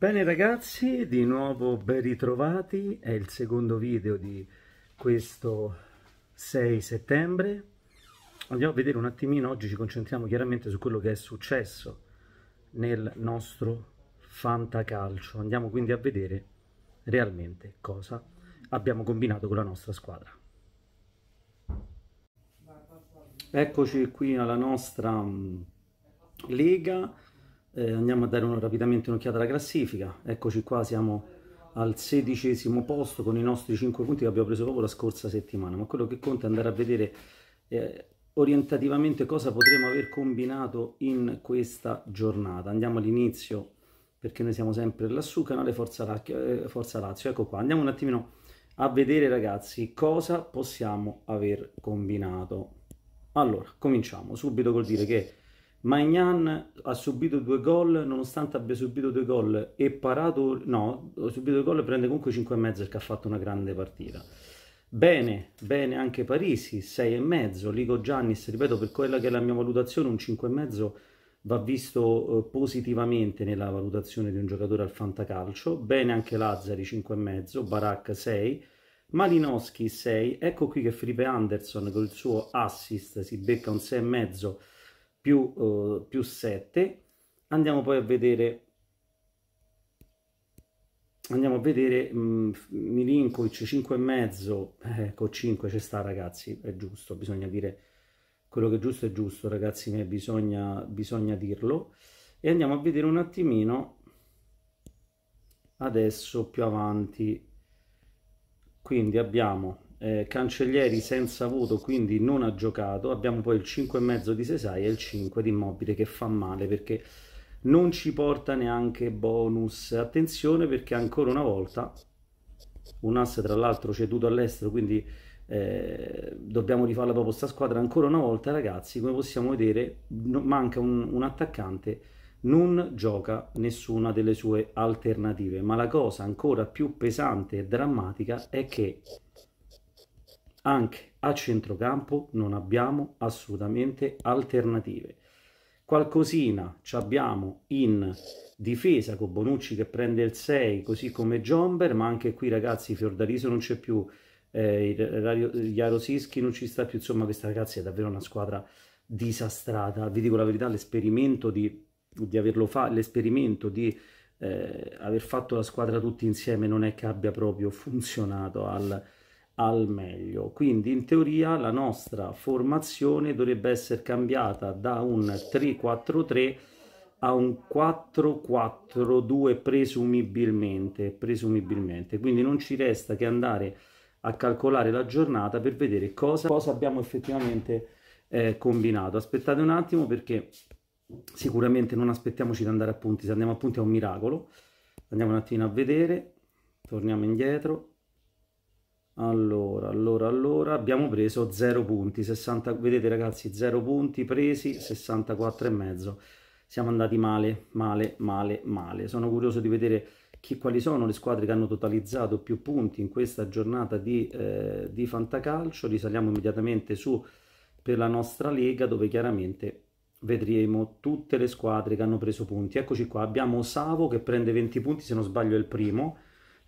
Bene ragazzi, di nuovo ben ritrovati, è il secondo video di questo 6 settembre. Andiamo a vedere un attimino, oggi ci concentriamo chiaramente su quello che è successo nel nostro fantacalcio. Andiamo quindi a vedere realmente cosa abbiamo combinato con la nostra squadra. Eccoci qui alla nostra mm, lega eh, andiamo a dare un, rapidamente un'occhiata alla classifica. Eccoci qua, siamo al sedicesimo posto con i nostri 5 punti che abbiamo preso proprio la scorsa settimana. Ma quello che conta è andare a vedere eh, orientativamente cosa potremo aver combinato in questa giornata. Andiamo all'inizio perché noi siamo sempre lassù, canale Forza, Lazio, eh, Forza Lazio. Ecco qua, andiamo un attimino a vedere ragazzi cosa possiamo aver combinato. Allora, cominciamo subito col dire che Magnan ha subito due gol, nonostante abbia subito due gol e parato, no, ha subito due gol e prende comunque 5,5 perché ha fatto una grande partita. Bene, bene anche Parisi, 6,5, Lico Giannis, ripeto, per quella che è la mia valutazione, un 5,5 va visto eh, positivamente nella valutazione di un giocatore al fantacalcio, bene anche Lazzari 5,5, Barak 6, Malinowski 6, ecco qui che Felipe Anderson con il suo assist si becca un 6,5 più, eh, più 7 andiamo poi a vedere andiamo a vedere mh, mm, Milinkovic 5 e mezzo eh, ecco 5 ci sta ragazzi è giusto bisogna dire quello che è giusto è giusto ragazzi bisogna, bisogna dirlo e andiamo a vedere un attimino adesso più avanti quindi abbiamo eh, Cancellieri senza voto, quindi non ha giocato. Abbiamo poi il 5,5 di Sesai e il 5 di Immobile che fa male perché non ci porta neanche bonus. Attenzione perché ancora una volta un ass tra l'altro ceduto all'estero, quindi eh, dobbiamo rifarla proprio sta squadra ancora una volta ragazzi come possiamo vedere no, manca un, un, attaccante non gioca nessuna delle sue alternative ma la cosa ancora più pesante e drammatica è che anche a centrocampo non abbiamo assolutamente alternative. Qualcosina ci abbiamo in difesa con Bonucci che prende il 6, così come Jomber, ma anche qui ragazzi Fiordaliso non c'è più, eh, non ci sta più, insomma questa ragazzi è davvero una squadra disastrata. Vi dico la verità, l'esperimento di, di averlo fatto, l'esperimento di eh, aver fatto la squadra tutti insieme non è che abbia proprio funzionato al al meglio. Quindi in teoria la nostra formazione dovrebbe essere cambiata da un 3-4-3 a un 4-4-2 presumibilmente, presumibilmente. Quindi non ci resta che andare a calcolare la giornata per vedere cosa, cosa abbiamo effettivamente eh, combinato. Aspettate un attimo perché sicuramente non aspettiamoci di andare a punti, se andiamo a punti è un miracolo. Andiamo un attimo a vedere, torniamo indietro, allora, allora, allora, abbiamo preso 0 punti, 60, vedete ragazzi, 0 punti presi, 64 e mezzo. Siamo andati male, male, male, male. Sono curioso di vedere chi, quali sono le squadre che hanno totalizzato più punti in questa giornata di, eh, di fantacalcio. Risaliamo immediatamente su per la nostra lega dove chiaramente vedremo tutte le squadre che hanno preso punti. Eccoci qua, abbiamo Savo che prende 20 punti, se non sbaglio è il primo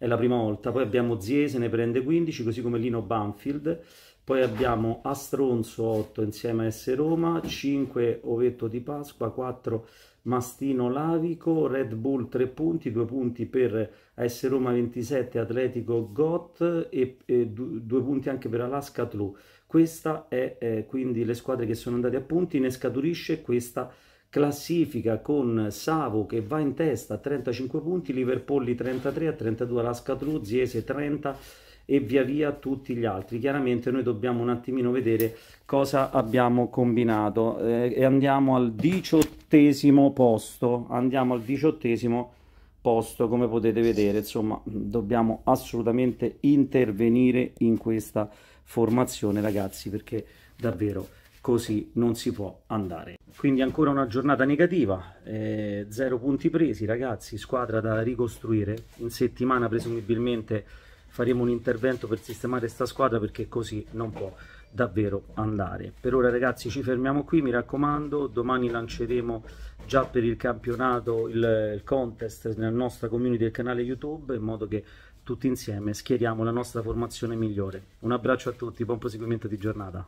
è la prima volta, poi abbiamo Ziese, ne prende 15, così come Lino Banfield, poi abbiamo Astronzo 8 insieme a S Roma, 5 Ovetto di Pasqua, 4 Mastino Lavico, Red Bull 3 punti, 2 punti per AS Roma 27, Atletico Got e, e 2 punti anche per Alaska Tlu. Questa è eh, quindi le squadre che sono andate a punti, ne scaturisce questa classifica con Savo che va in testa a 35 punti, Liverpolli 33 a 32, Lascatru, Ziese 30 e via via tutti gli altri. Chiaramente noi dobbiamo un attimino vedere cosa abbiamo combinato eh, e andiamo al diciottesimo posto, andiamo al diciottesimo posto come potete vedere, insomma dobbiamo assolutamente intervenire in questa formazione ragazzi perché davvero così non si può andare. Quindi ancora una giornata negativa, eh, zero punti presi ragazzi, squadra da ricostruire, in settimana presumibilmente faremo un intervento per sistemare sta squadra perché così non può davvero andare. Per ora ragazzi ci fermiamo qui, mi raccomando, domani lanceremo già per il campionato il, il contest nella nostra community del canale YouTube in modo che tutti insieme schieriamo la nostra formazione migliore. Un abbraccio a tutti, buon proseguimento di giornata.